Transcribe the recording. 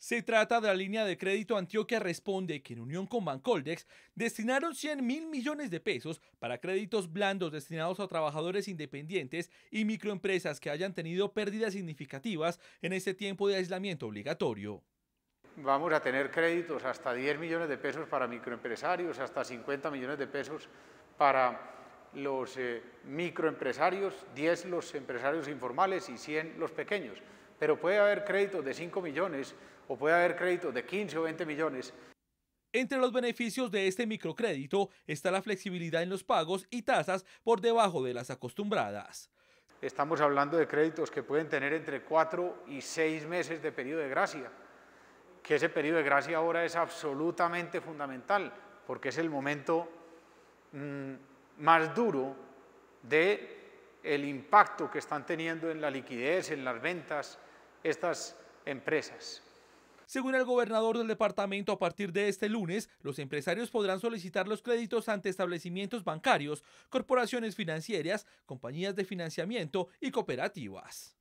Se trata de la línea de crédito Antioquia Responde, que en unión con Bancoldex destinaron 100 mil millones de pesos para créditos blandos destinados a trabajadores independientes y microempresas que hayan tenido pérdidas significativas en este tiempo de aislamiento obligatorio. Vamos a tener créditos hasta 10 millones de pesos para microempresarios, hasta 50 millones de pesos para los eh, microempresarios, 10 los empresarios informales y 100 los pequeños pero puede haber créditos de 5 millones o puede haber créditos de 15 o 20 millones. Entre los beneficios de este microcrédito está la flexibilidad en los pagos y tasas por debajo de las acostumbradas. Estamos hablando de créditos que pueden tener entre 4 y 6 meses de periodo de gracia, que ese periodo de gracia ahora es absolutamente fundamental, porque es el momento mm, más duro de el impacto que están teniendo en la liquidez, en las ventas, estas empresas. Según el gobernador del departamento, a partir de este lunes, los empresarios podrán solicitar los créditos ante establecimientos bancarios, corporaciones financieras, compañías de financiamiento y cooperativas.